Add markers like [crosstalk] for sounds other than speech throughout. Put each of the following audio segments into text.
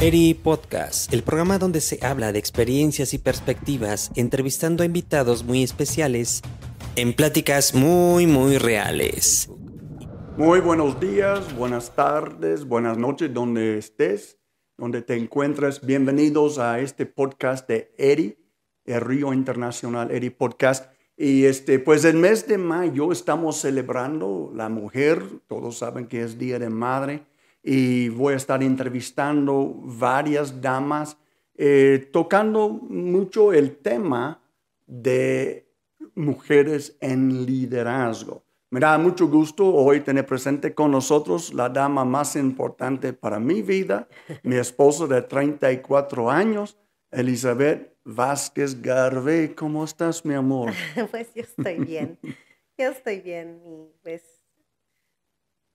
Eri Podcast, el programa donde se habla de experiencias y perspectivas, entrevistando a invitados muy especiales en pláticas muy, muy reales. Muy buenos días, buenas tardes, buenas noches, donde estés, donde te encuentres. Bienvenidos a este podcast de Eri, el Río Internacional Eri Podcast. Y este, pues el mes de mayo estamos celebrando la mujer, todos saben que es Día de Madre y voy a estar entrevistando varias damas, eh, tocando mucho el tema de mujeres en liderazgo. Me da mucho gusto hoy tener presente con nosotros la dama más importante para mi vida, mi esposa de 34 años, Elizabeth Vázquez Garvey. ¿Cómo estás, mi amor? [laughs] pues yo estoy bien, yo estoy bien y pues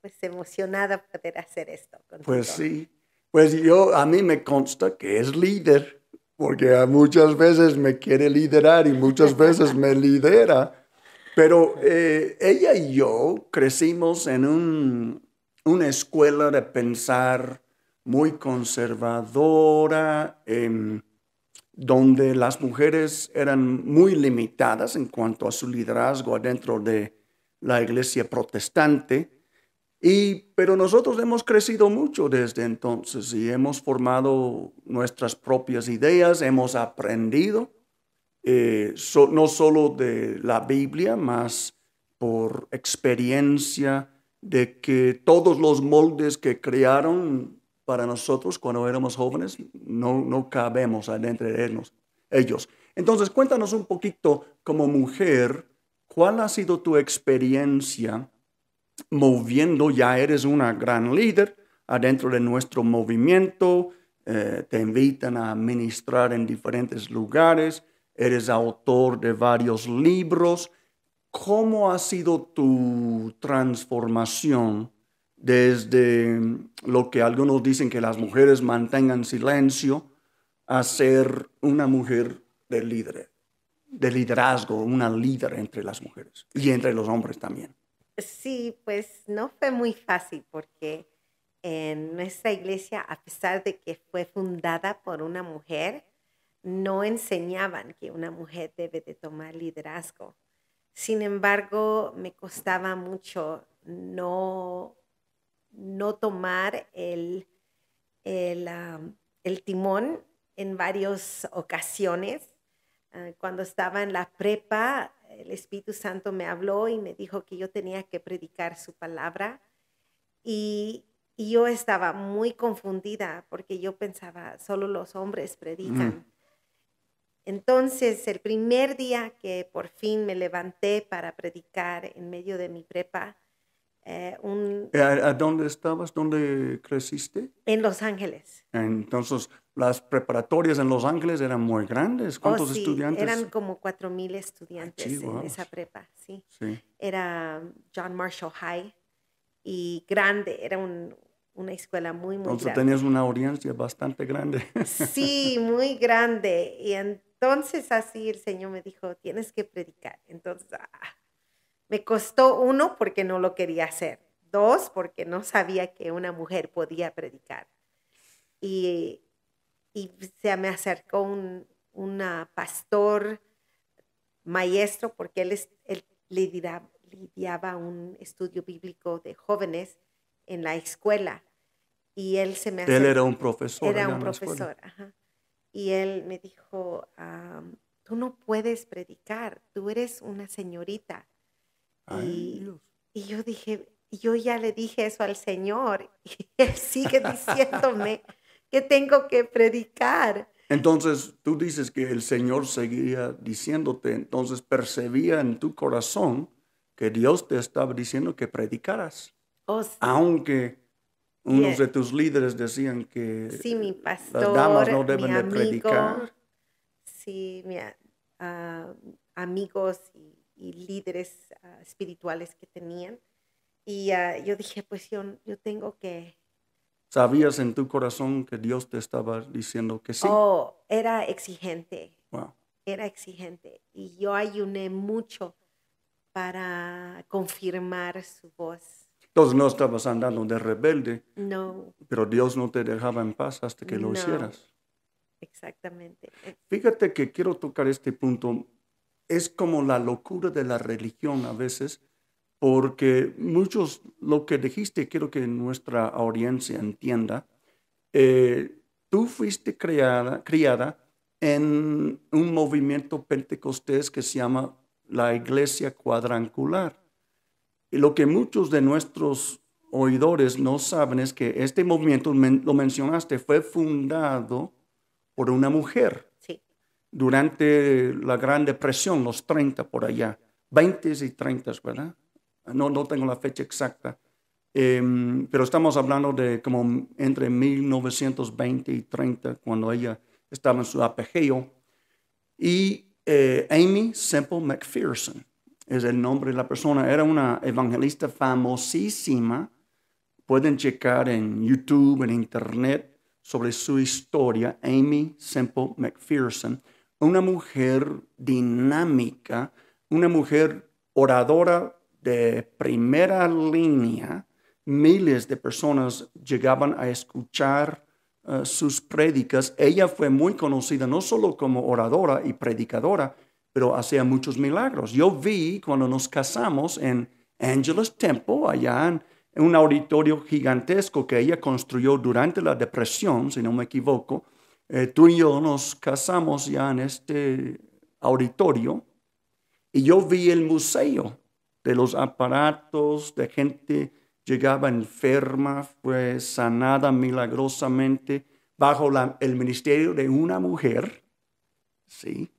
pues emocionada poder hacer esto. Pues sí, pues yo a mí me consta que es líder, porque muchas veces me quiere liderar y muchas [laughs] veces me lidera. Pero eh, ella y yo crecimos en un, una escuela de pensar muy conservadora, em, donde las mujeres eran muy limitadas en cuanto a su liderazgo dentro de la iglesia protestante pero nosotros hemos crecido mucho desde entonces y hemos formado nuestras propias ideas, hemos aprendido, eh, no solo de la Biblia, más por experiencia de que todos los moldes que crearon para nosotros cuando éramos jóvenes no, no cabemos adentro de ellos. Entonces, cuéntanos un poquito como mujer, ¿cuál ha sido tu experiencia? moviendo, ya eres una gran líder adentro de nuestro movimiento, eh, te invitan a ministrar en diferentes lugares, eres autor de varios libros. ¿Cómo ha sido tu transformación desde lo que algunos dicen que las mujeres mantengan silencio a ser una mujer de líder, de liderazgo, una líder entre las mujeres y entre los hombres también? Sí, pues no fue muy fácil porque en nuestra iglesia, a pesar de que fue fundada por una mujer, no enseñaban que una mujer debe de tomar liderazgo. Sin embargo, me costaba mucho no, tomar ah, el, timón en varias ocasiones. Ah, cuando estaba en la prepa, el Espíritu Santo me habló y me dijo que yo tenía que predicar su palabra. Y, yo estaba muy confundida porque yo pensaba, solo los hombres predican. Entonces, el primer día que por fin me levanté para predicar en medio de mi prepa, eh, un... ¿A, dónde estabas? ¿Dónde creciste? En Los Ángeles. Entonces, las preparatorias en Los Ángeles eran muy grandes. Oh, ¿Cuántos estudiantes? Eran como 4.000 estudiantes ah, en ah, esa pues. prepa, sí. Era um, John Marshall High y grande, era un, una escuela muy, muy grande. Entonces tenías una audiencia bastante grande. Sí, [laughs] muy grande. Y entonces así el Señor me dijo, tienes que predicar. Entonces, ah, me costó uno porque no lo quería hacer, dos porque no sabía que una mujer podía predicar. Y, se me acercó un pastor maestro porque él, él lidiaba, un estudio bíblico de jóvenes en la escuela y él se me Él era un profesor. Era un profesor, Y él me dijo, tú no puedes predicar, tú eres una señorita, y, y, yo dije, yo ya le dije eso al Señor [laughs] y Él sigue diciéndome [laughs] que tengo que predicar. Entonces tú dices que el Señor seguía diciéndote, entonces percibía en tu corazón que Dios te estaba diciendo que predicaras. Oh, aunque unos de tus líderes decían que sí, mi pastor, las damas no deben mi de predicar. Sí, ah, amigos y y líderes ah, espirituales que tenían. Y ah, yo dije, pues yo, yo tengo que... ¿Sabías en tu corazón que Dios te estaba diciendo que sí? Oh, era exigente. Era exigente. Y yo ayuné mucho para confirmar su voz. Entonces no estabas andando de rebelde. No. Pero Dios no te dejaba en paz hasta que lo hicieras. Exactamente. Fíjate que quiero tocar este punto es como la locura de la religión a veces, porque muchos, lo que dijiste, quiero que nuestra audiencia entienda, eh, tú fuiste creada, criada en un movimiento pentecostés que se llama la iglesia cuadrangular. Y lo que muchos de nuestros oidores no saben es que este movimiento, lo mencionaste, fue fundado por una mujer durante la Gran Depresión, los 30 por allá, 20 y 30, ¿verdad? No, no tengo la fecha exacta, em, pero estamos hablando de como entre 1920 y 30, cuando ella estaba en su apogeo. Y eh, Amy Semple McPherson es el nombre de la persona, era una evangelista famosísima. Pueden checar en YouTube, en Internet, sobre su historia, Amy Semple McPherson una mujer dinámica, una mujer oradora de primera línea. Miles de personas llegaban a escuchar eh, sus prédicas. Ella fue muy conocida no solo como oradora y predicadora, pero hacía muchos milagros. Yo vi cuando nos casamos en Angeles Temple, allá en un auditorio gigantesco que ella construyó durante la depresión, si no me equivoco, eh, tú y yo nos casamos ya en este auditorio y yo vi el museo de los aparatos de gente llegaba enferma, fue sanada milagrosamente bajo el ministerio de una mujer, ¿sí?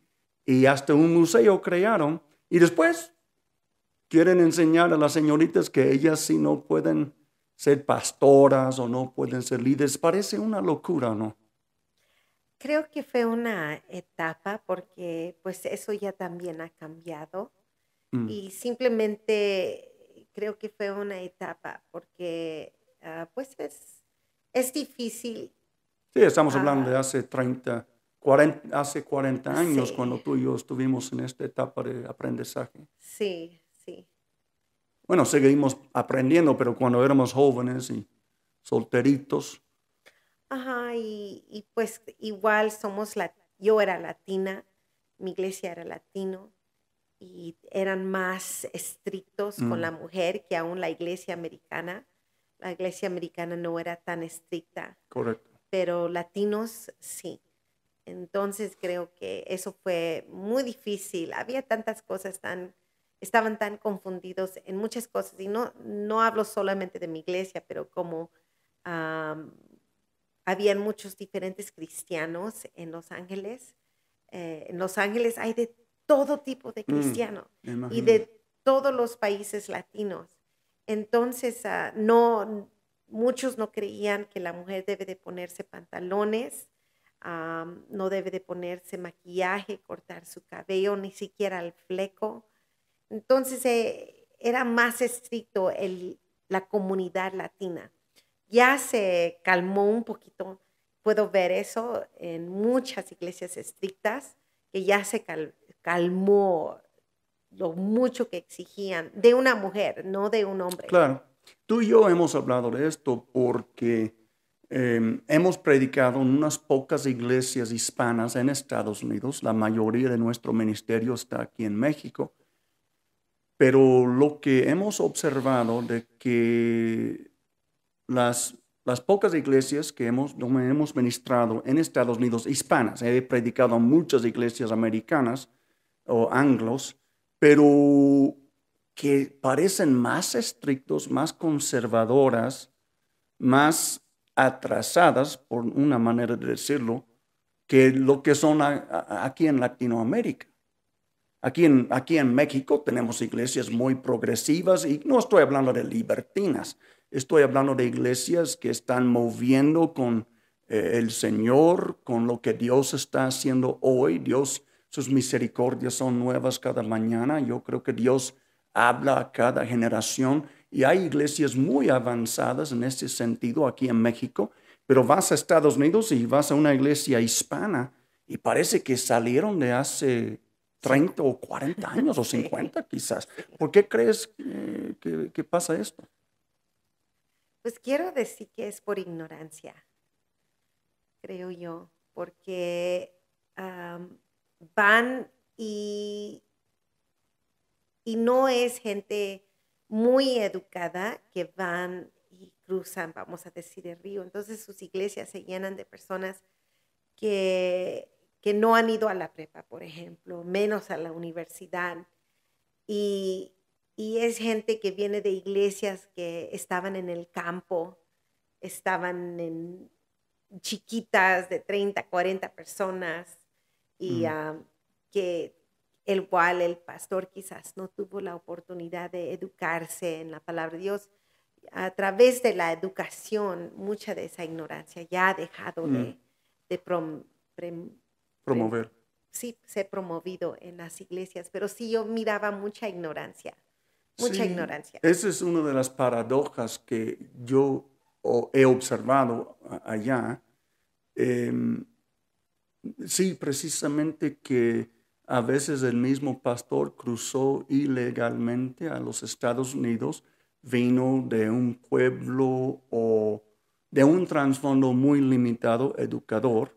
Y hasta un museo crearon. Y después quieren enseñar a las señoritas que ellas sí no pueden ser pastoras o no pueden ser líderes. Parece una locura, ¿no? creo que fue una etapa porque pues eso ya también ha cambiado mm. y simplemente creo que fue una etapa porque ah, pues es, es difícil. Sí, estamos hablando de ah, hace 30, 40, hace 40 años cuando tú y yo estuvimos en esta etapa de aprendizaje. Sí, sí. Bueno, seguimos aprendiendo, pero cuando éramos jóvenes y solteritos, Ajá, y, pues igual somos, la, yo era latina, mi iglesia era latino, y eran más estrictos con mm. la mujer que aún la iglesia americana. La iglesia americana no era tan estricta. Correcto. Pero latinos sí. Entonces creo que eso fue muy difícil. Había tantas cosas tan, estaban tan confundidos en muchas cosas. Y no, no hablo solamente de mi iglesia, pero como habían muchos diferentes cristianos en Los Ángeles. Eh, en Los Ángeles hay de todo tipo de mm, cristianos y de todos los países latinos. Entonces, ah, no, muchos no creían que la mujer debe de ponerse pantalones, ah, no debe de ponerse maquillaje, cortar su cabello, ni siquiera el fleco. Entonces, eh, era más estricto el, la comunidad latina ya se calmó un poquito. Puedo ver eso en muchas iglesias estrictas, que ya se calmó lo mucho que exigían de una mujer, no de un hombre. Claro. Tú y yo hemos hablado de esto porque em, hemos predicado en unas pocas iglesias hispanas en Estados Unidos. La mayoría de nuestro ministerio está aquí en México. Pero lo que hemos observado de que las, pocas iglesias que hemos, donde ministrado en Estados Unidos hispanas, he predicado a muchas iglesias americanas o anglos, pero que parecen más estrictos, más conservadoras, más atrasadas, por una manera de decirlo, que lo que son aquí en Latinoamérica. Aquí en, aquí en México tenemos iglesias muy progresivas y no estoy hablando de libertinas, Estoy hablando de iglesias que están moviendo con eh, el Señor, con lo que Dios está haciendo hoy. Dios, sus misericordias son nuevas cada mañana. Yo creo que Dios habla a cada generación y hay iglesias muy avanzadas en ese sentido aquí en México, pero vas a Estados Unidos y vas a una iglesia hispana y parece que salieron de hace 30 o 40 años o 50 [laughs] quizás. ¿Por qué crees eh, que pasa esto? Pues quiero decir que es por ignorancia, creo yo, porque van y, y no es gente muy educada que van y cruzan, vamos a decir, el río. Entonces sus iglesias se llenan de personas que, que no han ido a la prepa, por ejemplo, menos a la universidad. Y, y es gente que viene de iglesias que estaban en el campo, estaban en chiquitas de 30, 40 personas y mm. ah, que el cual el pastor quizás no tuvo la oportunidad de educarse en la palabra de Dios. A través de la educación, mucha de esa ignorancia ya ha dejado mm. de, promover. sí, se ha promovido en las iglesias, pero sí yo miraba mucha ignorancia Mucha ignorancia. Esa es una de las paradojas que yo he observado allá. Em, sí, precisamente que a veces el mismo pastor cruzó ilegalmente a los Estados Unidos, vino de un pueblo o de un trasfondo muy limitado, educador,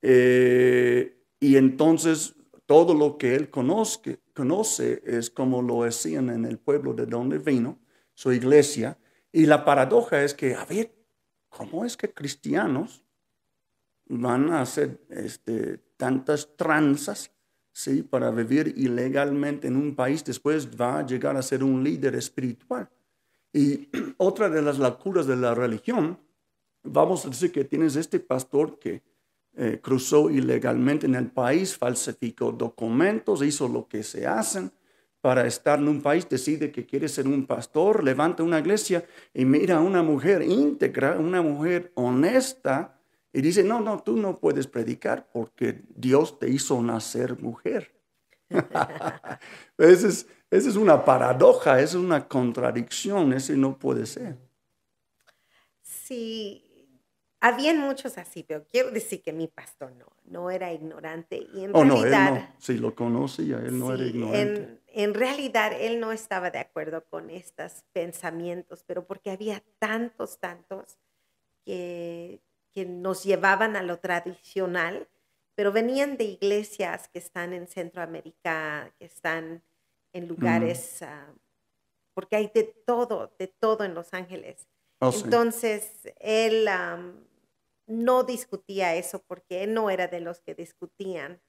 eh, y entonces todo lo que él conozca, conoce es como lo hacían en el pueblo de donde vino, su iglesia. Y la paradoja es que, a ver, ¿cómo es que cristianos van a hacer este, tantas tranzas ¿sí? para vivir ilegalmente en un país? Después va a llegar a ser un líder espiritual. Y [clears throat] otra de las locuras de la religión, vamos a decir que tienes este pastor que eh, cruzó ilegalmente en el país, falsificó documentos, e hizo lo que se hacen para estar en un país, decide que quiere ser un pastor, levanta una iglesia y mira a una mujer íntegra, una mujer honesta, y dice, no, no, tú no puedes predicar porque Dios te hizo nacer mujer. [laughs] [laughs] esa, es, esa es una paradoja, es una contradicción, ese no puede ser. Sí, habían muchos así, pero quiero decir que mi pastor no, no era ignorante. Y en oh, realidad, él no. lo conocía, él no era ignorante. En, en, realidad, él no estaba de acuerdo con estos pensamientos, pero porque había tantos, tantos que, que nos llevaban a lo tradicional, pero venían de iglesias que están en Centroamérica, que están en lugares, ah, porque hay de todo, de todo en Los Ángeles. Ah, Entonces, él no discutía eso porque no era de los que discutían.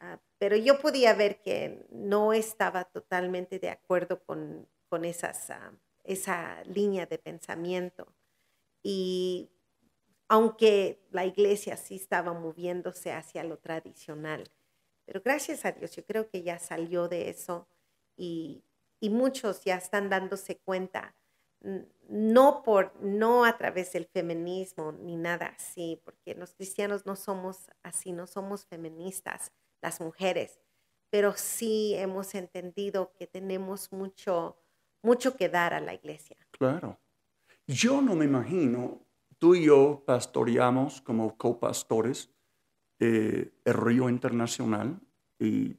Ah, pero yo podía ver que no estaba totalmente de acuerdo con, ah, esa línea de pensamiento. Y aunque la iglesia sí estaba moviéndose hacia lo tradicional, pero gracias a Dios yo creo que ya salió de eso y, y muchos ya están dándose cuenta no por no a través del feminismo ni nada así, porque los cristianos no somos así, no somos feministas las mujeres, pero sí hemos entendido que tenemos mucho mucho que dar a la iglesia. Claro. Yo no me imagino tú y yo pastoreamos como copastores eh, el río internacional y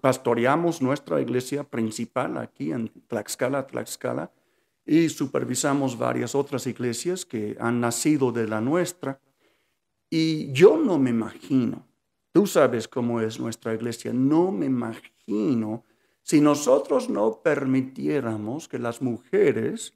pastoreamos nuestra iglesia principal aquí en Tlaxcala, Tlaxcala, y supervisamos varias otras iglesias que han nacido de la nuestra. Y yo no me imagino, tú sabes cómo es nuestra iglesia, no me imagino si nosotros no permitiéramos que las mujeres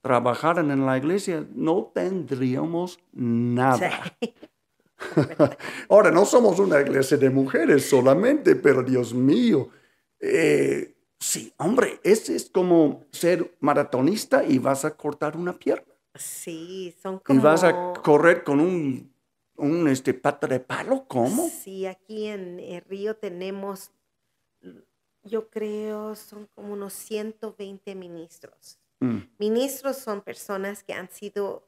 trabajaran en la iglesia, no tendríamos nada. [laughs] Ahora, no somos una iglesia de mujeres solamente, pero Dios mío, eh, Sí, hombre, ese es como ser maratonista y vas a cortar una pierna. Sí, son como... Y vas a correr con un, un este, pata de palo, ¿cómo? Sí, aquí en el Río tenemos, yo creo, son como unos 120 ministros. Mm. Ministros son personas que han sido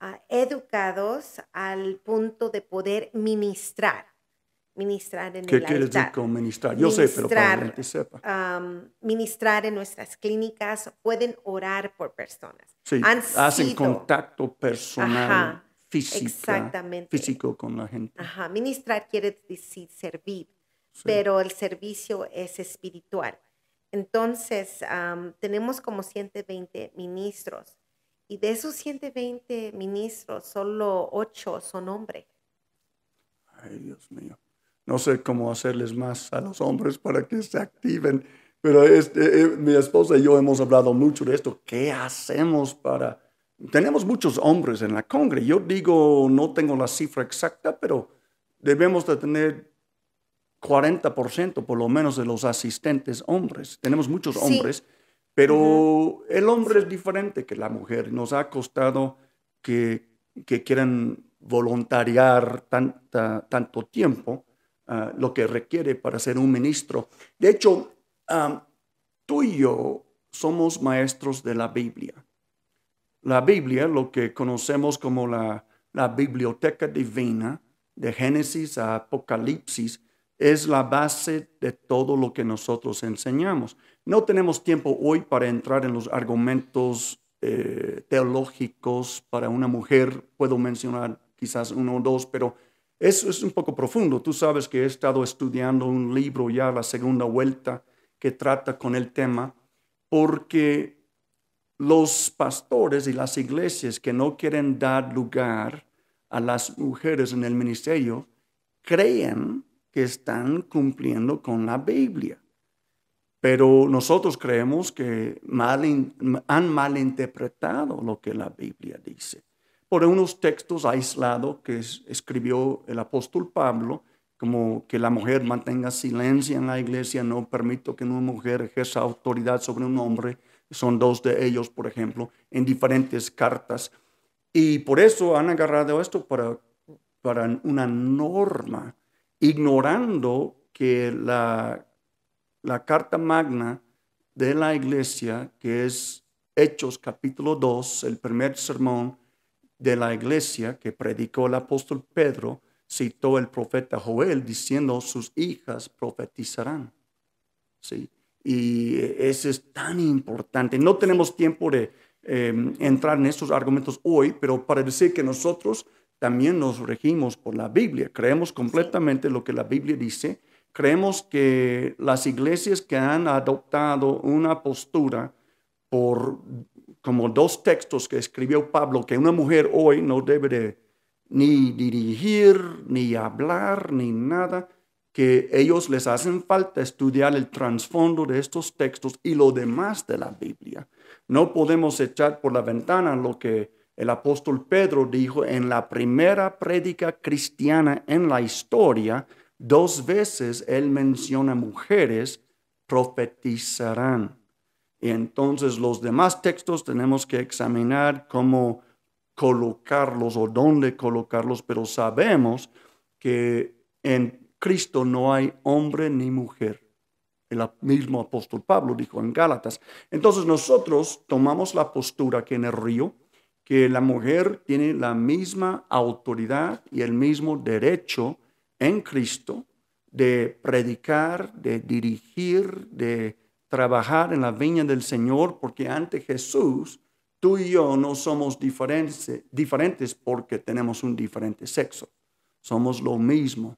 ah, educados al punto de poder ministrar ministrar en ¿Qué el quieres decir con ministrar? Yo sé, pero para sepa. ministrar en nuestras clínicas, pueden orar por personas. Sí, hacen contacto personal, físico, exactamente. físico con la gente. Ajá, ministrar quiere decir servir, pero el servicio es espiritual. Entonces, tenemos como 120 ministros y de esos 120 ministros, solo 8 son hombres. Ay, Dios mío. No sé cómo hacerles más a los hombres para que se activen, pero este, eh, mi esposa y yo hemos hablado mucho de esto. ¿Qué hacemos para...? Tenemos muchos hombres en la congre. Yo digo, no tengo la cifra exacta, pero debemos de tener 40% por lo menos de los asistentes hombres. Tenemos muchos hombres, pero el hombre es diferente que la mujer. Nos ha costado que, que quieran voluntariar tanta, tanto tiempo Ah, lo que requiere para ser un ministro. De hecho, ah, tú y yo somos maestros de la Biblia. La Biblia, lo que conocemos como la, biblioteca divina, de Génesis a Apocalipsis, es la base de todo lo que nosotros enseñamos. No tenemos tiempo hoy para entrar en los argumentos eh, teológicos para una mujer. Puedo mencionar quizás uno o dos, pero eso es un poco profundo. Tú sabes que he estado estudiando un libro ya, la segunda vuelta, que trata con el tema, porque los pastores y las iglesias que no quieren dar lugar a las mujeres en el ministerio creen que están cumpliendo con la Biblia. Pero nosotros creemos que mal, han malinterpretado lo que la Biblia dice por unos textos aislados que escribió el apóstol Pablo, como que la mujer mantenga silencio en la iglesia, no permito que una mujer ejerza autoridad sobre un hombre, son dos de ellos, por ejemplo, en diferentes cartas. Y por eso han agarrado esto para, para una norma, ignorando que la, la carta magna de la iglesia, que es Hechos capítulo 2, el primer sermón, de la iglesia que predicó el apóstol Pedro, citó el profeta Joel diciendo, sus hijas profetizarán. ¿Sí? Y eso es tan importante. No tenemos tiempo de em, entrar en esos argumentos hoy, pero para decir que nosotros también nos regimos por la Biblia, creemos completamente lo que la Biblia dice, creemos que las iglesias que han adoptado una postura por como dos textos que escribió Pablo, que una mujer hoy no debe ni dirigir, ni hablar, ni nada, que ellos les hacen falta estudiar el trasfondo de estos textos y lo demás de la Biblia. No podemos echar por la ventana lo que el apóstol Pedro dijo en la primera prédica cristiana en la historia. Dos veces él menciona mujeres profetizarán. Y entonces los demás textos tenemos que examinar cómo colocarlos o dónde colocarlos, pero sabemos que en Cristo no hay hombre ni mujer. El mismo apóstol Pablo dijo en Gálatas. Entonces nosotros tomamos la postura que en el río, que la mujer tiene la misma autoridad y el mismo derecho en Cristo de predicar, de dirigir, de trabajar en la viña del Señor, porque ante Jesús tú y yo no somos diferentes, diferentes porque tenemos un diferente sexo. Somos lo mismo.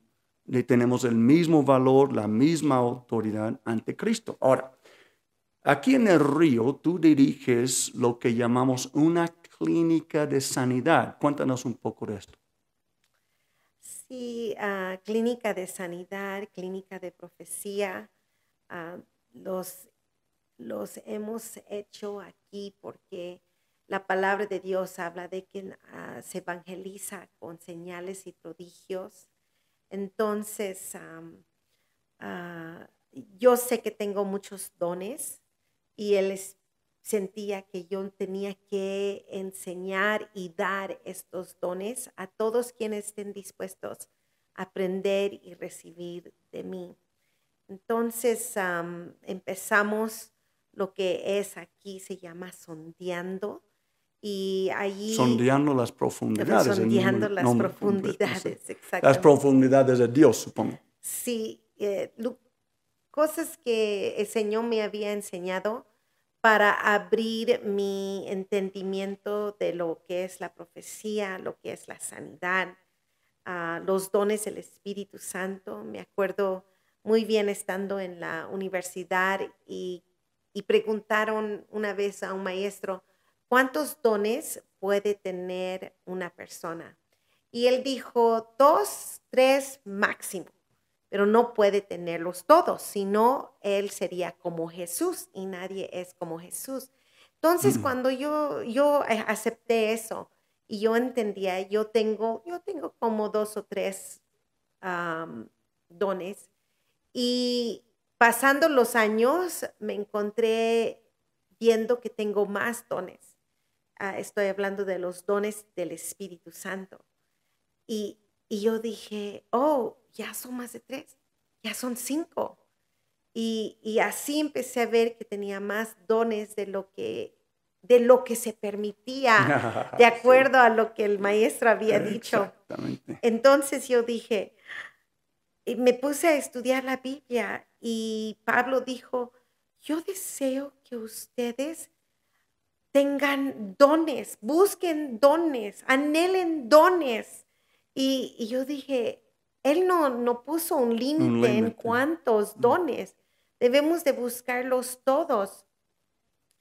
y tenemos el mismo valor, la misma autoridad ante Cristo. Ahora, aquí en el río tú diriges lo que llamamos una clínica de sanidad. Cuéntanos un poco de esto. Sí, ah, clínica de sanidad, clínica de profecía. Ah, los, los hemos hecho aquí porque la palabra de Dios habla de que ah, se evangeliza con señales y prodigios. Entonces, ah, yo sé que tengo muchos dones y él sentía que yo tenía que enseñar y dar estos dones a todos quienes estén dispuestos a aprender y recibir de mí. Entonces empezamos lo que es aquí, se llama sondeando. Y allí... Sondeando las profundidades. Sondeando las profundidades, exacto Las profundidades de Dios, supongo. Sí, eh, cosas que el Señor me había enseñado para abrir mi entendimiento de lo que es la profecía, lo que es la sanidad, ah, los dones del Espíritu Santo. Me acuerdo muy bien estando en la universidad y, preguntaron una vez a un maestro, ¿cuántos dones puede tener una persona? Y él dijo, dos, tres máximo, pero no puede tenerlos todos, sino él sería como Jesús y nadie es como Jesús. Entonces, mm. cuando yo, yo acepté eso y yo entendía, yo tengo, yo tengo como dos o tres dones y pasando los años me encontré viendo que tengo más dones. Ah, estoy hablando de los dones del Espíritu Santo. Y, yo dije, oh, ya son más de tres, ya son cinco. Y, así empecé a ver que tenía más dones de lo que, de lo que se permitía, [laughs] de acuerdo a lo que el maestro había [laughs] dicho. Entonces yo dije, eh, me puse a estudiar la Biblia y Pablo dijo, yo deseo que ustedes tengan dones, busquen dones, anhelen dones. Y, yo dije, él no, no puso un límite en cuántos dones. Debemos de buscarlos todos.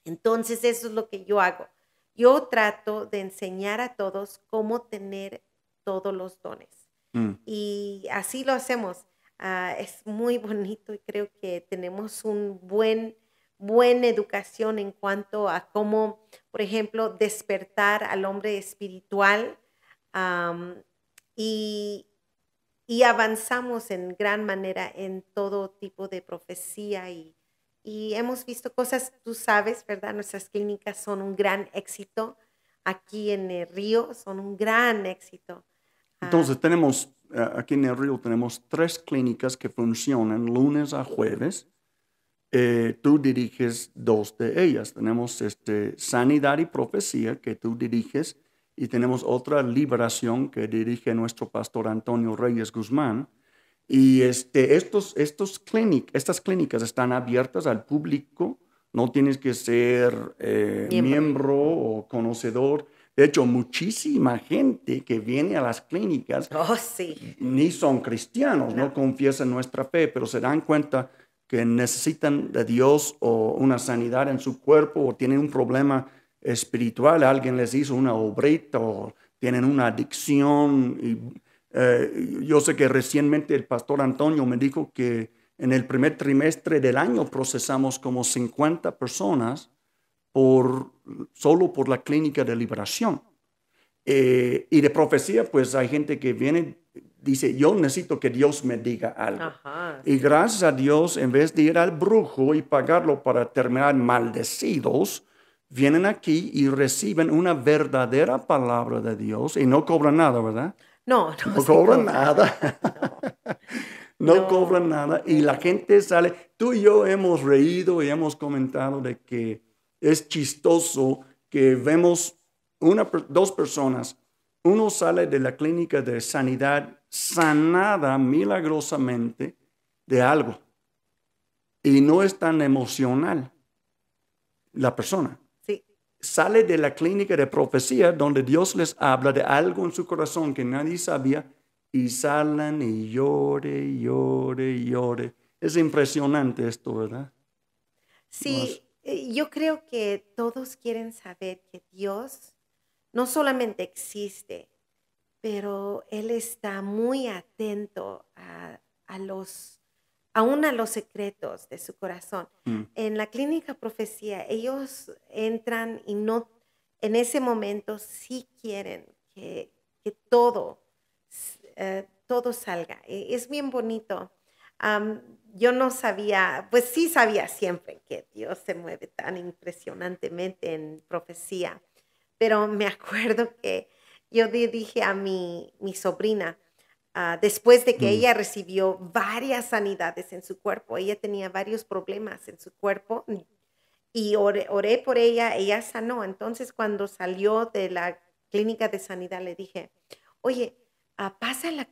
Entonces eso es lo que yo hago. Yo trato de enseñar a todos cómo tener todos los dones. Mm. Y así lo hacemos. Ah, es muy [laughs] bonito y creo que tenemos un buen buena educación en cuanto a cómo, por ejemplo, despertar al hombre espiritual y, y, avanzamos en gran manera en todo tipo de profecía y, y, hemos visto cosas, tú sabes, ¿verdad? Nuestras clínicas son un gran éxito aquí en el Río, son un gran éxito. Entonces tenemos, eh, aquí en el río tenemos tres clínicas que funcionan lunes a jueves. Eh, tú diriges dos de ellas. Tenemos este, Sanidad y Profecía que tú diriges y tenemos otra Liberación que dirige nuestro pastor Antonio Reyes Guzmán. Y este, estos, estos estas clínicas están abiertas al público, no tienes que ser eh, miembro o conocedor de hecho, muchísima gente que viene a las clínicas oh, ni son cristianos, no. confiesan nuestra fe, pero se dan cuenta que necesitan de Dios o una sanidad en su cuerpo o tienen un problema espiritual, alguien les hizo una obrita o tienen una adicción. Eh, yo sé que recientemente el pastor Antonio me dijo que en el primer trimestre del año procesamos como 50 personas por, solo por la clínica de liberación. Eh, y de profecía, pues hay gente que viene, dice, yo necesito que Dios me diga algo. Y gracias a Dios, en vez de ir al brujo y pagarlo para terminar maldecidos, vienen aquí y reciben una verdadera palabra de Dios y no cobran nada, ¿verdad? No, no, cobran nada. [laughs] No, no. cobran nada. Y la gente sale, tú y yo hemos reído y hemos comentado de que es chistoso que vemos una, dos personas, uno sale de la clínica de sanidad sanada milagrosamente de algo y no es tan emocional la persona. Sí. Sale de la clínica de profecía donde Dios les habla de algo en su corazón que nadie sabía y salen y llore, llore, llore. Es impresionante esto, ¿verdad? Sí, eh, yo creo que todos quieren saber que Dios no solamente existe, pero Él está muy atento a, los, aún a los secretos de su corazón. Mm. En la clínica profecía, ellos entran y no, en ese momento sí quieren que, todo, eh, todo salga. E, es bien bonito yo no sabía, pues sí sabía siempre que Dios se mueve tan impresionantemente en profecía, pero me [laughs] acuerdo que yo dije a mi, mi sobrina, ah, después de que mm. ella recibió varias sanidades en su cuerpo, ella tenía varios problemas en su cuerpo mm, y oré por ella, ella sanó. Entonces cuando salió de la clínica de sanidad le dije, oye, Ah, pasa a la,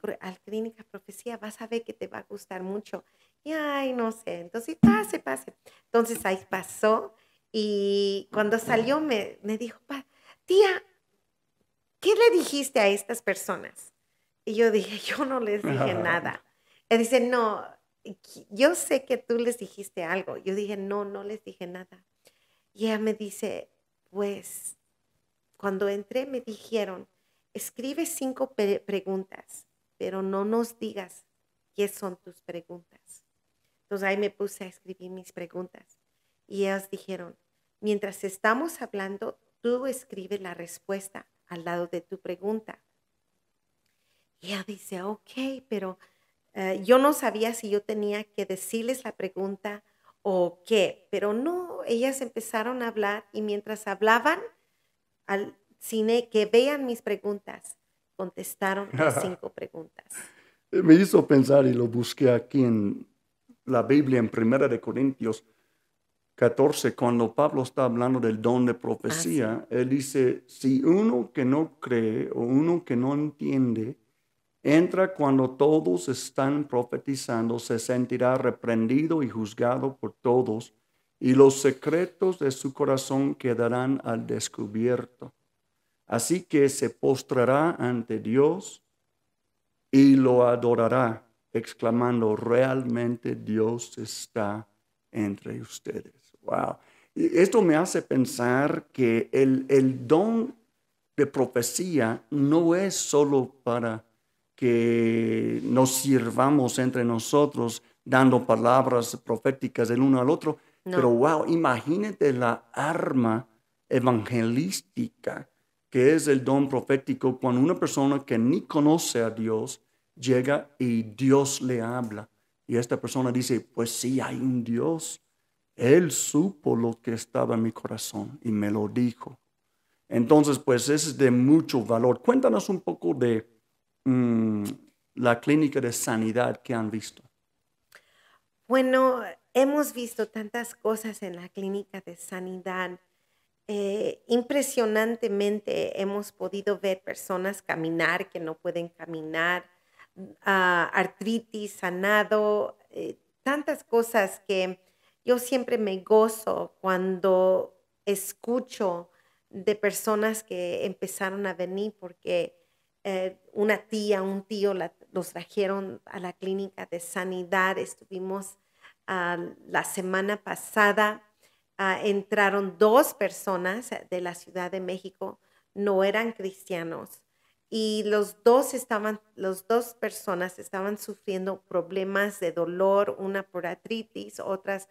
clínica profecía, vas a ver que te va a gustar mucho. Y ay, no sé, entonces pase, pase. Entonces ahí pasó y cuando salió me, dijo, tía, ¿qué le dijiste a estas personas? Y yo dije, [laughs] yo no les dije [laughs] nada. Y dice, no, yo sé que tú les dijiste algo. Yo dije, no, no les dije nada. Y ella me dice, pues, cuando entré me dijeron escribe cinco preguntas, pero no nos digas qué son tus preguntas. Entonces ahí me puse a escribir mis preguntas y ellas dijeron, mientras estamos hablando, tú escribe la respuesta al lado de tu pregunta. Y ella dice, ok, pero eh, yo no sabía si yo tenía que decirles la pregunta o qué, pero no, ellas empezaron a hablar y mientras hablaban, al, sin que vean mis preguntas. Contestaron las [laughs] cinco preguntas. Eh, me hizo pensar y lo busqué aquí en la Biblia, en Primera de Corintios 14, cuando Pablo está hablando del don de profecía, ah, él dice, si uno que no cree o uno que no entiende, entra cuando todos están profetizando, se sentirá reprendido y juzgado por todos, y los secretos de su corazón quedarán al descubierto. Así que se postrará ante Dios y lo adorará, exclamando, realmente Dios está entre ustedes. Wow. Esto me hace pensar que el, don de profecía no es solo para que nos sirvamos entre nosotros dando palabras proféticas del uno al otro, pero wow, imagínate la arma evangelística que es el don profético cuando una persona que ni conoce a Dios llega y Dios le habla. Y esta persona dice, pues sí, hay un Dios. Él supo lo que estaba en mi corazón y me lo dijo. Entonces, pues es de mucho valor. Cuéntanos un poco de mm, la clínica de sanidad que han visto. Bueno, hemos visto tantas cosas en la clínica de sanidad. Eh, impresionantemente hemos podido ver personas caminar que no pueden caminar, ah, artritis, sanado, eh, tantas cosas que yo siempre me gozo cuando escucho de personas que empezaron a venir porque eh, una tía, un tío los trajeron a la clínica de sanidad. Estuvimos ah, la semana pasada Ah, entraron dos personas de la Ciudad de México, no eran cristianos y los dos estaban, las dos personas estaban sufriendo problemas de dolor, una por artritis, otras,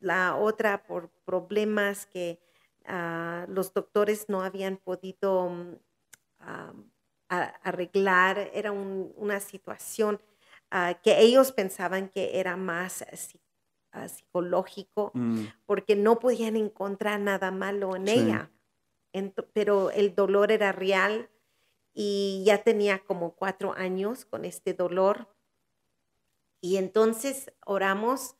la otra por problemas que ah, los doctores no habían podido mm, ah, arreglar. Era una situación que ellos pensaban que era más psicológico, mm. porque no podían encontrar nada malo en ella. pero el dolor era real y ya tenía como cuatro años con este dolor. Y entonces oramos,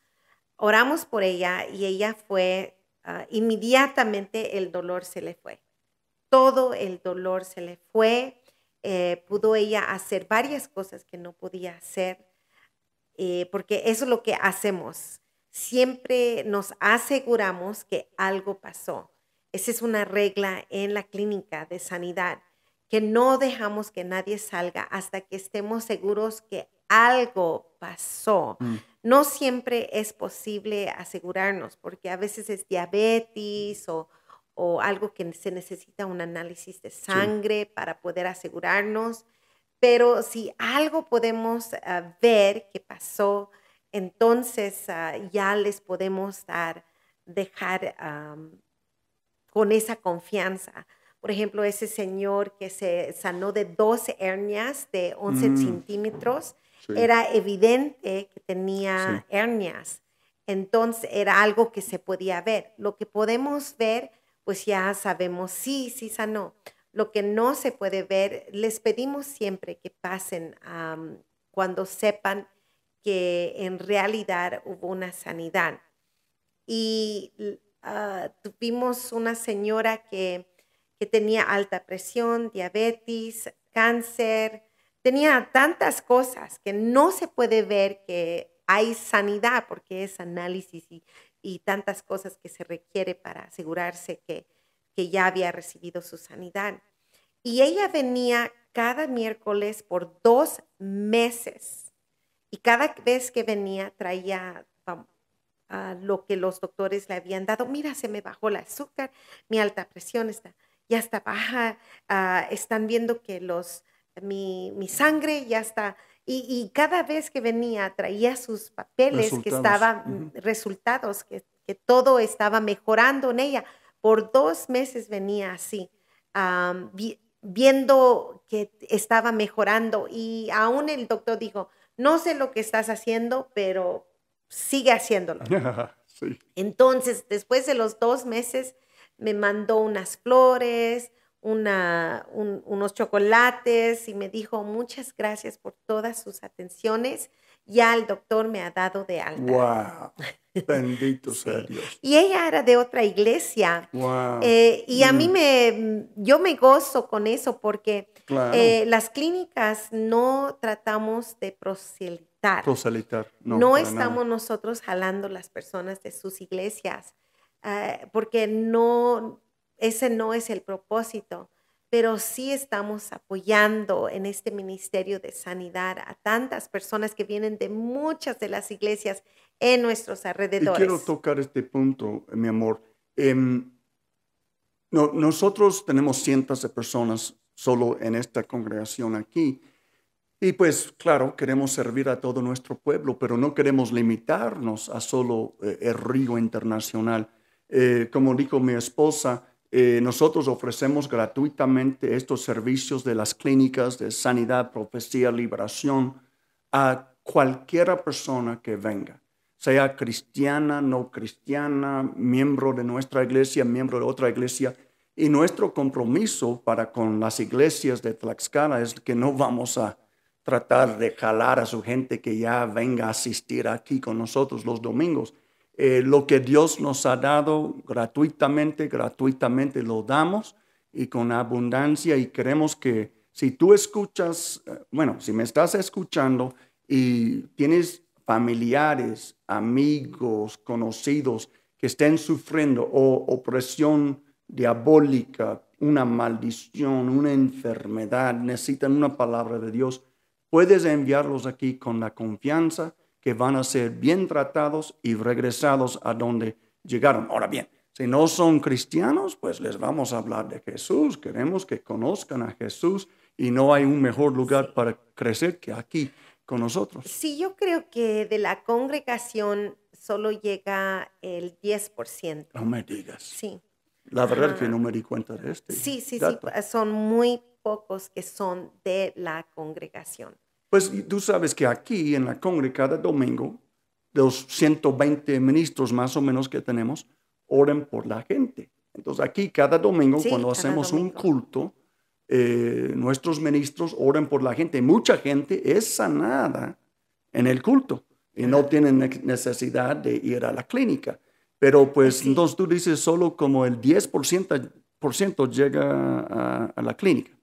oramos por ella y ella fue, ah, inmediatamente el dolor se le fue. Todo el dolor se le fue. Eh, pudo ella hacer varias cosas que no podía hacer, eh, porque eso es lo que hacemos siempre nos aseguramos que algo pasó. Esa es una regla en la clínica de sanidad, que no dejamos que nadie salga hasta que estemos seguros que algo pasó. Mm. No siempre es posible asegurarnos, porque a veces es diabetes o, algo que se necesita un análisis de sangre para poder asegurarnos. Pero si algo podemos ah, ver que pasó, entonces ah, ya les podemos dar, dejar con esa confianza. Por ejemplo, ese señor que se sanó de 12 hernias de 11 mm. centímetros, era evidente que tenía hernias. Entonces era algo que se podía ver. Lo que podemos ver, pues ya sabemos, sí, sí sanó. Lo que no se puede ver, les pedimos siempre que pasen cuando sepan que en realidad hubo una sanidad. Y ah, tuvimos una señora que, tenía alta presión, diabetes, cáncer, tenía tantas cosas que no se puede ver que hay sanidad porque es análisis y, tantas cosas que se requiere para asegurarse que ya había recibido su sanidad. Y ella venía cada miércoles por dos meses y cada vez que venía traía lo que los doctores le habían dado. Mira, se me bajó el azúcar, mi alta presión está, ya está baja, ah, están viendo que los, mi, sangre ya está. Y, cada vez que venía traía sus papeles que estaban, resultados, mm, que, todo estaba mejorando en ella. Por dos meses venía así, viendo que estaba mejorando. Y aún el doctor dijo, no sé lo que estás haciendo, pero sigue haciéndolo. [laughs] Entonces, después de los dos meses, me mandó unas flores, unos chocolates y me dijo, muchas gracias por todas sus atenciones ya el doctor me ha dado de alta. ¡Wow! Bendito [laughs] sea Dios. Y ella era de otra iglesia. Wow. Eh, y a mí mm. me, yo me gozo con eso porque eh, las clínicas no tratamos de proselitar. Proselitar, no. No estamos nosotros jalando las personas de sus iglesias eh, porque no, ese no es el propósito pero sí estamos apoyando en este Ministerio de Sanidad a tantas personas que vienen de muchas de las iglesias en nuestros alrededores. Y quiero tocar este punto, mi amor. Em, nosotros tenemos cientos de personas solo en esta congregación aquí. Y pues claro, queremos servir a todo nuestro pueblo, pero no queremos limitarnos a solo eh, el río internacional. Eh, como dijo mi esposa, eh, nosotros ofrecemos gratuitamente estos servicios de las clínicas de sanidad, profecía, liberación a cualquiera persona que venga, sea cristiana, no cristiana, miembro de nuestra iglesia, miembro de otra iglesia. Y nuestro compromiso para con las iglesias de Tlaxcala es que no vamos a tratar de jalar a su gente que ya venga a asistir aquí con nosotros los domingos eh, lo que Dios nos ha dado gratuitamente, gratuitamente lo damos y con abundancia y queremos que si tú escuchas, eh, bueno, si me estás escuchando y tienes familiares, amigos, conocidos que estén sufriendo o opresión diabólica, una maldición, una enfermedad, necesitan una palabra de Dios, puedes enviarlos aquí con la confianza que van a ser bien tratados y regresados a donde llegaron. Ahora bien, si no son cristianos, pues les vamos a hablar de Jesús. Queremos que conozcan a Jesús y no hay un mejor lugar para crecer que aquí con nosotros. Sí, yo creo que de la congregación solo llega el 10%. No me digas. Sí. La verdad es que ah. no me di cuenta de esto. Sí, sí, sí. Son muy pocos que son de la congregación. Pues tú sabes que aquí en la Congre cada domingo, los 120 ministros más o menos que tenemos, oren por la gente. Entonces aquí cada domingo cuando hacemos un culto, eh, nuestros ministros oran por la gente. Mucha gente es sanada en el culto y no tienen necesidad de ir a la clínica. Pero pues entonces tú dices solo como el 10% llega a la clínica.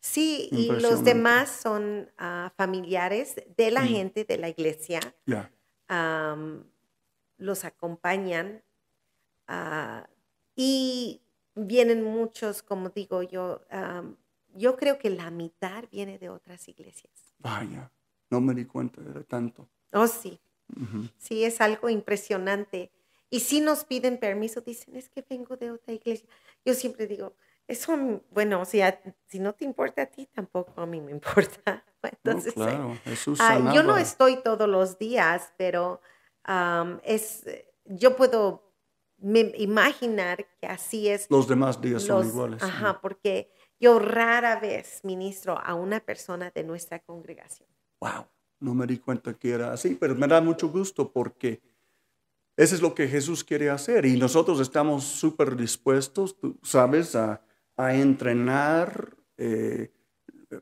Sí, y los demás son ah, familiares de la mm. gente de la iglesia. los acompañan ah, y vienen muchos, como digo yo, yo creo que la mitad viene de otras iglesias. Vaya, no me di cuenta de tanto. Oh, sí. Sí, es algo impresionante. Y si nos piden permiso, dicen, es que vengo de otra iglesia. Yo siempre digo, eso, mm, bueno, o sea, si no te importa a ti, tampoco a mí me [laughs] importa. Entonces, claro, eso ah, yo no estoy todos los días, pero es, eh, yo puedo imaginar que así es. Los demás días son iguales. Ajá, porque yo rara vez ministro a una persona de nuestra congregación. Wow, no me di cuenta que era así, pero me da mucho gusto porque eso es lo que Jesús quiere hacer y nosotros estamos súper dispuestos, tú sabes, a a entrenar eh,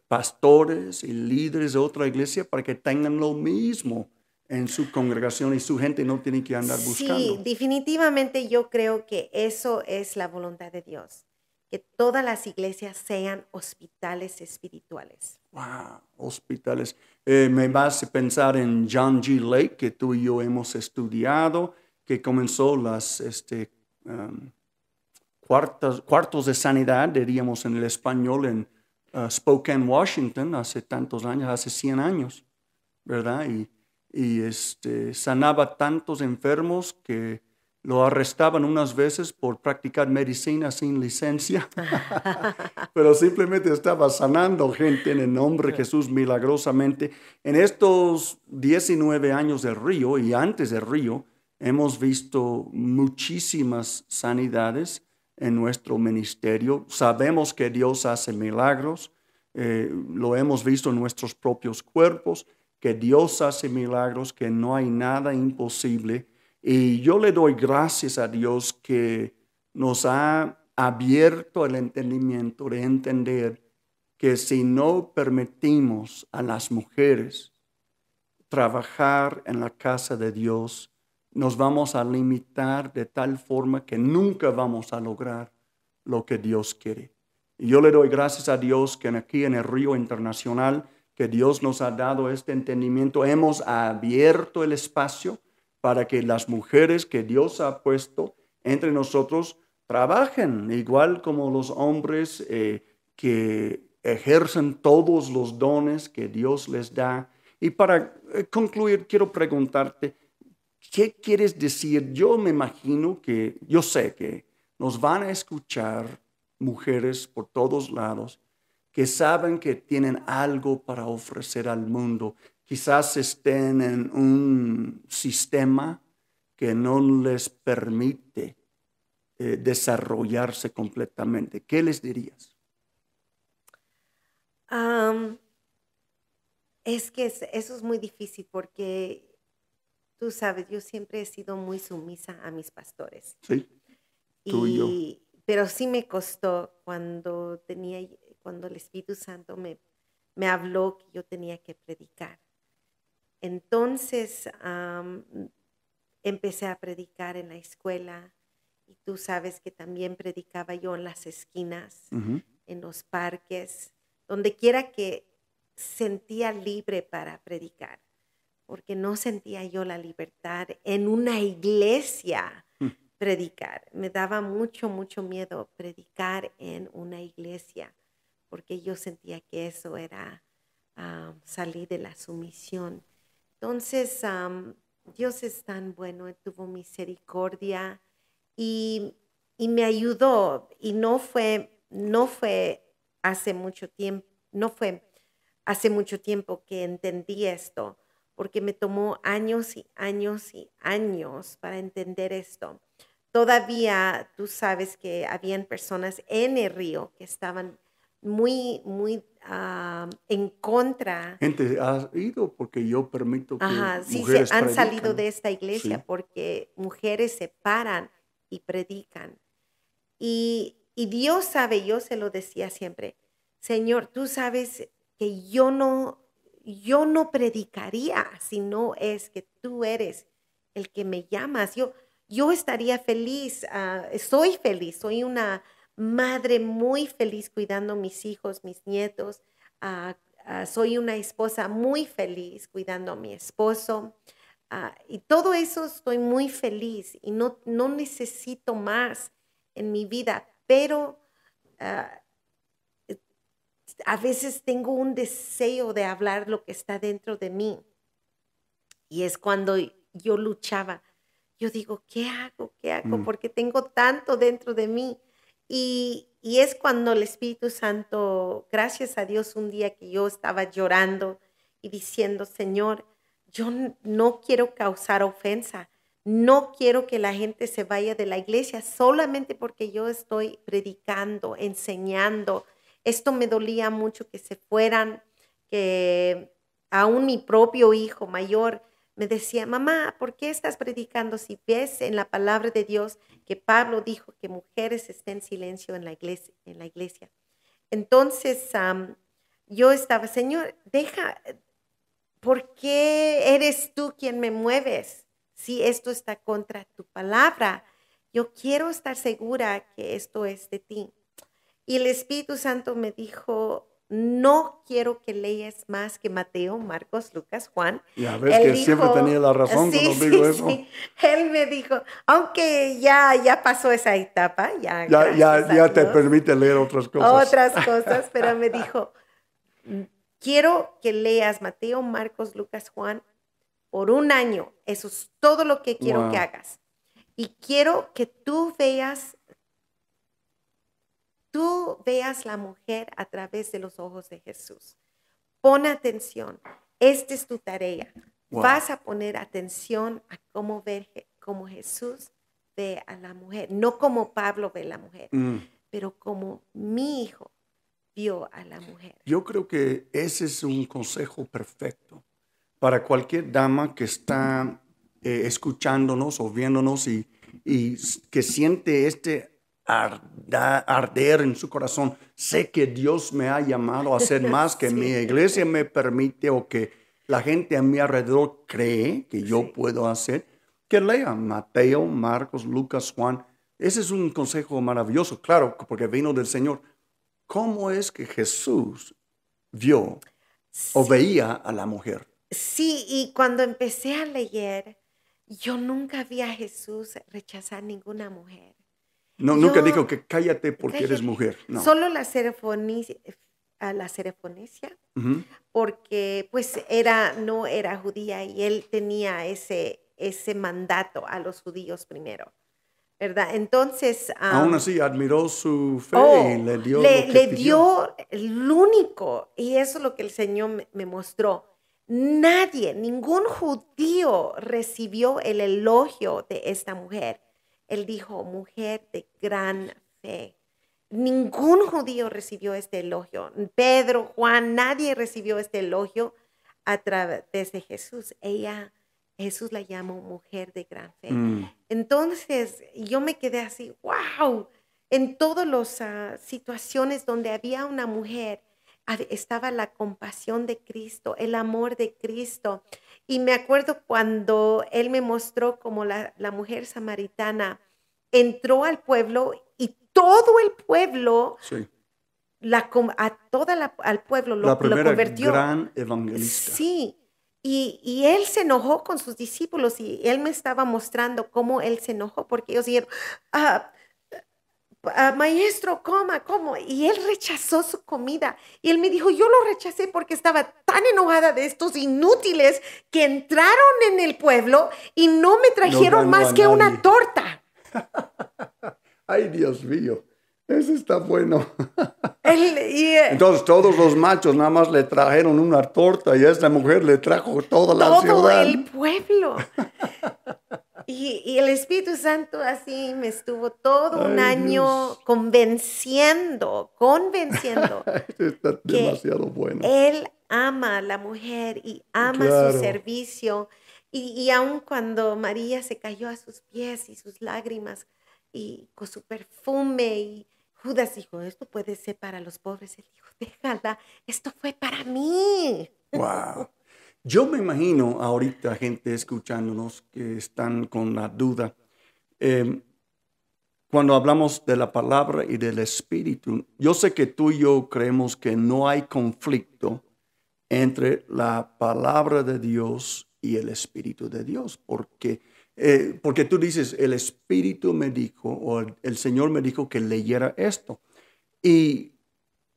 pastores y líderes de otra iglesia para que tengan lo mismo en su congregación y su gente no tiene que andar buscando. Sí, definitivamente yo creo que eso es la voluntad de Dios, que todas las iglesias sean hospitales espirituales. Wow, hospitales. Eh, me vas a pensar en John G. Lake, que tú y yo hemos estudiado, que comenzó las este, um, cuartos, de sanidad, diríamos en el español, en uh, Spokane, Washington, hace tantos años, hace 100 años, ¿verdad? Y, y este, sanaba tantos enfermos que lo arrestaban unas veces por practicar medicina sin licencia, [laughs] pero simplemente estaba sanando gente en el nombre de Jesús milagrosamente. En estos 19 años del río y antes del río, hemos visto muchísimas sanidades en nuestro ministerio. Sabemos que Dios hace milagros, eh, lo hemos visto en nuestros propios cuerpos, que Dios hace milagros, que no hay nada imposible. Y yo le doy gracias a Dios que nos ha abierto el entendimiento de entender que si no permitimos a las mujeres trabajar en la casa de Dios, nos vamos a limitar de tal forma que nunca vamos a lograr lo que Dios quiere. yo le doy gracias a Dios que aquí en el río internacional, que Dios nos ha dado este entendimiento, hemos abierto el espacio para que las mujeres que Dios ha puesto entre nosotros trabajen, igual como los hombres eh, que ejercen todos los dones que Dios les da. Y para eh, concluir, quiero preguntarte, ¿Qué quieres decir? Yo me imagino que, yo sé que nos van a escuchar mujeres por todos lados que saben que tienen algo para ofrecer al mundo. Quizás estén en un sistema que no les permite eh, desarrollarse completamente. ¿Qué les dirías? es que eso es muy difícil porque tú sabes, yo siempre he sido muy sumisa a mis pastores. Sí. Tú y, yo. Pero sí me costó cuando tenía, cuando el Espíritu Santo me, me habló que yo tenía que predicar. Entonces empecé a predicar en la escuela y tú sabes que también predicaba yo en las esquinas, en los parques, donde quiera que sentía libre para predicar porque no sentía yo la libertad en una iglesia mm. predicar. Me daba mucho, mucho miedo predicar en una iglesia, porque yo sentía que eso era ah, salir de la sumisión. Entonces, Dios es tan bueno, tuvo misericordia y, y, me ayudó. Y no fue, no fue hace mucho tiempo, no fue hace mucho tiempo que entendí esto, porque me tomó años y años y años para entender esto. Todavía tú sabes que habían personas en el río que estaban muy, muy ah, en contra. Gente, has ido porque yo permito que. sí, mujeres han salido de esta iglesia porque mujeres se paran y predican. Y, y Dios sabe, yo se lo decía siempre, Señor, tú sabes que yo no yo no predicaría si no es que tú eres el que me llamas. Yo, yo estaría feliz, ah, soy feliz, soy una madre muy feliz cuidando a mis hijos, mis nietos. Ah, ah, soy una esposa muy feliz cuidando a mi esposo. y todo eso estoy muy feliz y no, no necesito más en mi vida, pero a veces tengo un deseo de hablar lo que está dentro de mí. Y es cuando yo luchaba. Yo digo, ¿qué hago? ¿Qué hago? Mm. Porque tengo tanto dentro de mí. Y, y, es cuando el Espíritu Santo, gracias a Dios, un día que yo estaba llorando y diciendo, Señor, yo no quiero causar ofensa. No quiero que la gente se vaya de la iglesia solamente porque yo estoy predicando, enseñando, esto me dolía mucho que se fueran, que aún mi propio hijo mayor me decía, mamá, ¿por qué estás predicando si ves en la palabra de Dios que Pablo dijo que mujeres estén en silencio en la iglesia? Entonces yo estaba, Señor, deja, ¿por qué eres tú quien me mueves si esto está contra tu palabra? Yo quiero estar segura que esto es de ti. Y el Espíritu Santo me dijo, no quiero que leas más que Mateo, Marcos, Lucas, Juan. Ya ves él que siempre tenía la razón cuando digo sí, eso. Sí. Él me dijo, aunque ya, ya pasó esa etapa, ya. Ya, ya, te permite leer otras cosas. Otras cosas, pero me [laughs] dijo, mm, quiero que leas Mateo, Marcos, Lucas, Juan por un año. Eso es todo lo que quiero que hagas. Y quiero que tú veas tú veas la mujer a través de los ojos de Jesús. Pon atención, esta es tu tarea. Vas a poner atención a cómo ver cómo Jesús ve a la mujer, no como Pablo ve a la mujer, mm. pero como mi hijo vio a la mujer. Yo creo que ese es un consejo perfecto para cualquier dama que está eh, escuchándonos o viéndonos y, y que siente este arder en su corazón. Sé que Dios me ha llamado a hacer más, que [laughs] mi iglesia me permite o que la gente a mi alrededor cree que yo puedo hacer. Que lean Mateo, Marcos, Lucas, Juan. Ese es un consejo maravilloso, claro, porque vino del Señor. ¿Cómo es que Jesús vio o veía a la mujer? Sí, y cuando empecé a leer, yo nunca vi a Jesús rechazar ninguna mujer. No, nunca dijo que cállate porque eres mujer. No. Solo la la cerefonesia, porque pues era, no era judía y él tenía ese, ese mandato a los judíos primero. ¿Verdad? Entonces. Aún así, admiró su fe oh, y le dio. Le, le dio el único, y eso es lo que el Señor me mostró. Nadie, ningún judío recibió el elogio de esta mujer él dijo, mujer de gran fe. Ningún judío recibió este elogio. Pedro, Juan, nadie recibió este elogio a través de Jesús. Ella, Jesús la llamó mujer de gran fe. Mm. Entonces yo me quedé así, wow, en todas las ah, situaciones donde había una mujer, estaba la compasión de Cristo, el amor de Cristo, y me acuerdo cuando él me mostró como la, mujer samaritana entró al pueblo y todo el pueblo, sí. la, a toda al pueblo lo, convirtió. gran evangelista. Sí, y, él se enojó con sus discípulos y él me estaba mostrando cómo él se enojó porque ellos dijeron, ah, Ah, maestro, coma, como. Y él rechazó su comida. Y él me dijo, yo lo rechacé porque estaba tan enojada de estos inútiles que entraron en el pueblo y no me trajeron más que una torta. [laughs] Ay, Dios mío. Eso está bueno. [laughs] Eh, Entonces todos los machos nada más le trajeron una torta y esta mujer le trajo toda la ciudad. Todo el pueblo. [laughs] Y, el Espíritu Santo así me estuvo todo un año convenciendo, convenciendo. [laughs] Está demasiado bueno. Él ama a la mujer y ama su servicio. Y, y aun cuando María se cayó a sus pies y sus lágrimas y con su perfume y Judas dijo, esto puede ser para los pobres. Él dijo, déjala, esto fue para mí. Wow. Yo me imagino ahorita gente escuchándonos que están con la duda. Em, cuando hablamos de la palabra y del espíritu, yo sé que tú y yo creemos que no hay conflicto entre la palabra de Dios y el espíritu de Dios, porque, eh, porque tú dices, el espíritu me dijo o el Señor me dijo que leyera esto. Y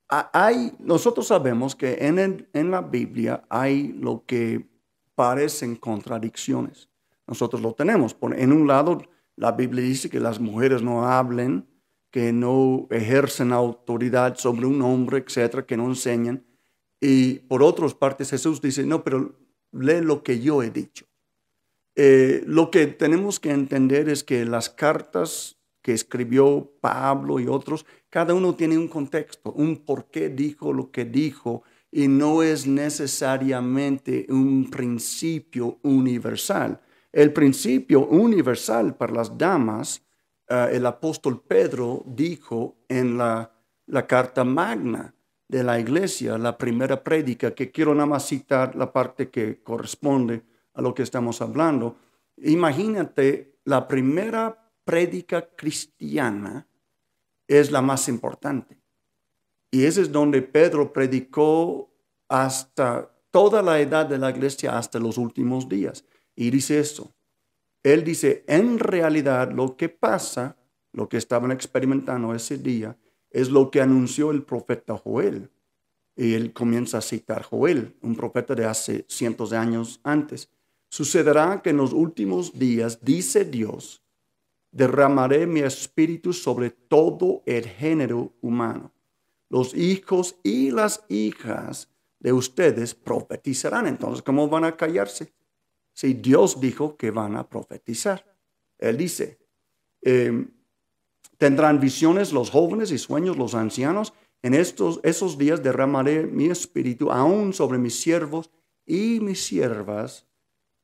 hay, nosotros sabemos que en, en la Biblia hay lo que parecen contradicciones. Nosotros lo tenemos. Por, en un lado, la Biblia dice que las mujeres no hablen, que no ejercen autoridad sobre un hombre, etcétera, que no enseñan. Y por otras partes, Jesús dice, no, pero lee lo que yo he dicho. Eh, lo que tenemos que entender es que las cartas que escribió Pablo y otros, cada uno tiene un contexto, un por qué dijo lo que dijo y no es necesariamente un principio universal. El principio universal para las damas, eh, el apóstol Pedro dijo en la, la carta magna de la iglesia, la primera prédica, que quiero nada más citar la parte que corresponde a lo que estamos hablando. Imagínate la primera prédica cristiana es la más importante. Y ese es donde Pedro predicó hasta toda la edad de la iglesia, hasta los últimos días. Y dice eso. Él dice, en realidad lo que pasa, lo que estaban experimentando ese día, es lo que anunció el profeta Joel. Y él comienza a citar Joel, un profeta de hace cientos de años antes. Sucederá que en los últimos días, dice Dios, derramaré mi espíritu sobre todo el género humano. Los hijos y las hijas de ustedes profetizarán. Entonces, ¿cómo van a callarse? Si Dios dijo que van a profetizar. Él dice, em, tendrán visiones los jóvenes y sueños los ancianos. En estos, esos días derramaré mi espíritu aún sobre mis siervos y mis siervas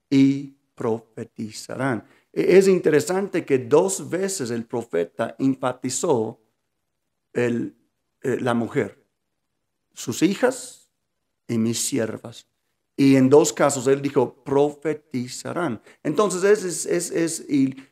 y profetizarán. E-, es interesante que dos veces el profeta enfatizó eh, la mujer, sus hijas y mis siervas. Y en dos casos él dijo, profetizarán. Entonces, es, es, es,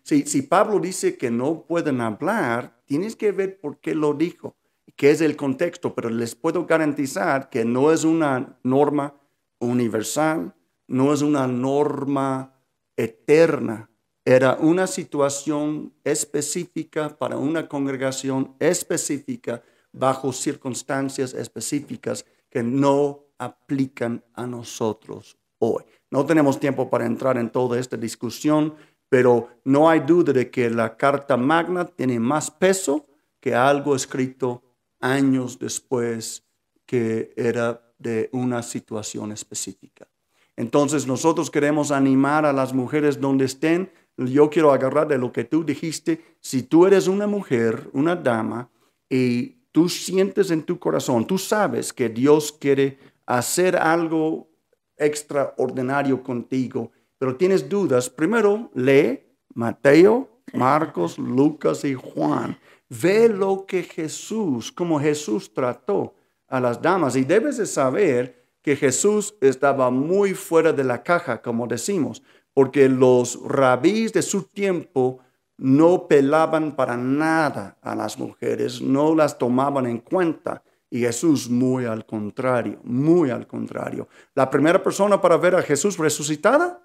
si, si, Pablo dice que no pueden hablar, tienes que ver por qué lo dijo, qué es el contexto, pero les puedo garantizar que no es una norma universal, no es una norma eterna, era una situación específica para una congregación específica bajo circunstancias específicas que no aplican a nosotros hoy. No tenemos tiempo para entrar en toda esta discusión, pero no hay duda de que la Carta Magna tiene más peso que algo escrito años después que era de una situación específica. Entonces nosotros queremos animar a las mujeres donde estén yo quiero agarrar de lo que tú dijiste. Si tú eres una mujer, una dama, y tú sientes en tu corazón, tú sabes que Dios quiere hacer algo extraordinario contigo, pero tienes dudas, primero lee Mateo, Marcos, Lucas y Juan. Ve lo que Jesús, como Jesús trató a las damas. Y debes de saber que Jesús estaba muy fuera de la caja, como decimos, porque los rabíes de su tiempo no pelaban para nada a las mujeres, no las tomaban en cuenta. Y Jesús muy al contrario, muy al contrario. La primera persona para ver a Jesús resucitada,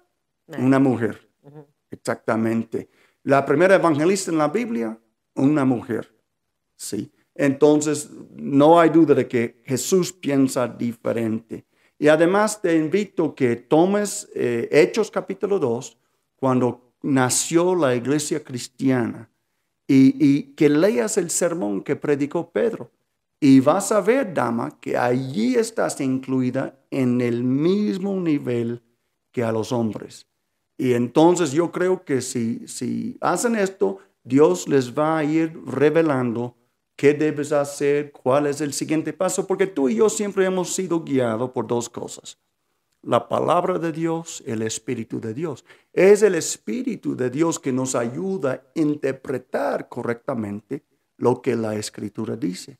una mujer. Exactamente. La primera evangelista en la Biblia, una mujer. Sí. Entonces, no hay duda de que Jesús piensa diferente. Y además te invito que tomes eh, Hechos capítulo 2, cuando nació la iglesia cristiana, y, y que leas el sermón que predicó Pedro. Y vas a ver, dama, que allí estás incluida en el mismo nivel que a los hombres. Y entonces yo creo que si, si hacen esto, Dios les va a ir revelando qué debes hacer, cuál es el siguiente paso, porque tú y yo siempre hemos sido guiados por dos cosas. La palabra de Dios, el Espíritu de Dios. Es el Espíritu de Dios que nos ayuda a interpretar correctamente lo que la Escritura dice.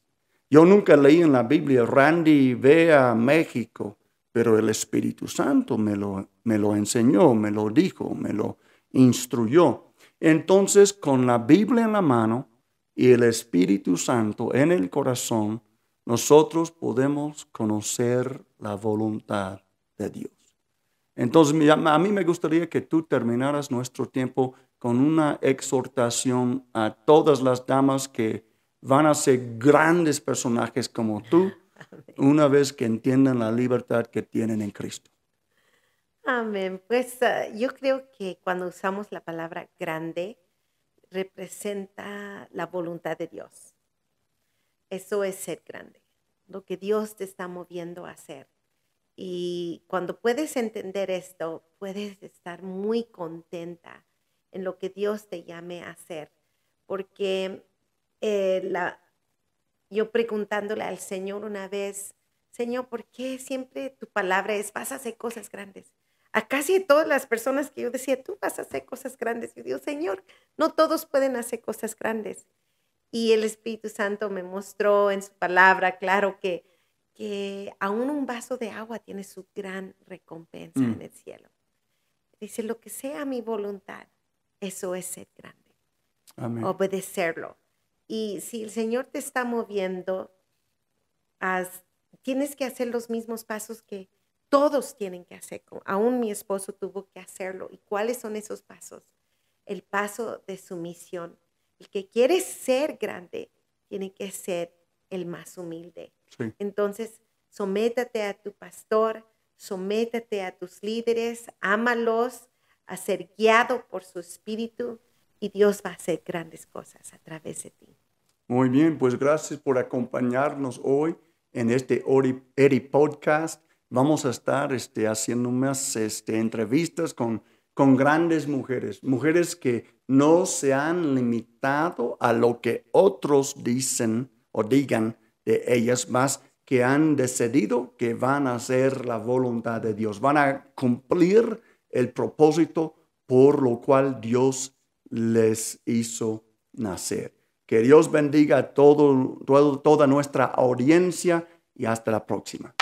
Yo nunca leí en la Biblia, Randy, ve a México, pero el Espíritu Santo me lo, me lo enseñó, me lo dijo, me lo instruyó. Entonces, con la Biblia en la mano, y el Espíritu Santo en el corazón, nosotros podemos conocer la voluntad de Dios. Entonces, a mí me gustaría que tú terminaras nuestro tiempo con una exhortación a todas las damas que van a ser grandes personajes como tú, una vez que entiendan la libertad que tienen en Cristo. Amén. Pues ah, yo creo que cuando usamos la palabra grande, representa la voluntad de Dios. Eso es ser grande, lo que Dios te está moviendo a hacer. Y cuando puedes entender esto, puedes estar muy contenta en lo que Dios te llame a hacer. Porque eh, la, yo preguntándole al Señor una vez, Señor, ¿por qué siempre tu palabra es, vas a hacer cosas grandes? a casi todas las personas que yo decía, tú vas a hacer cosas grandes. Yo Dios, Señor, no todos pueden hacer cosas grandes. Y el Espíritu Santo me mostró en su palabra, claro, que, que aún un vaso de agua tiene su gran recompensa mm. en el cielo. Dice, lo que sea mi voluntad, eso es ser grande. Obedecerlo. Y si el Señor te está moviendo, tienes que hacer los mismos pasos que, todos tienen que hacer, aún mi esposo tuvo que hacerlo. ¿Y cuáles son esos pasos? El paso de sumisión. El que quiere ser grande tiene que ser el más humilde. Entonces, sométate a tu pastor, sométate a tus líderes, ámalos, a ser guiado por su espíritu y Dios va a hacer grandes cosas a través de ti. Muy bien, pues gracias por acompañarnos hoy en este Eri Podcast. Vamos a estar este, haciendo más este, entrevistas con, con grandes mujeres, mujeres que no se han limitado a lo que otros dicen o digan de ellas, más que han decidido que van a hacer la voluntad de Dios, van a cumplir el propósito por lo cual Dios les hizo nacer. Que Dios bendiga a todo, toda nuestra audiencia y hasta la próxima.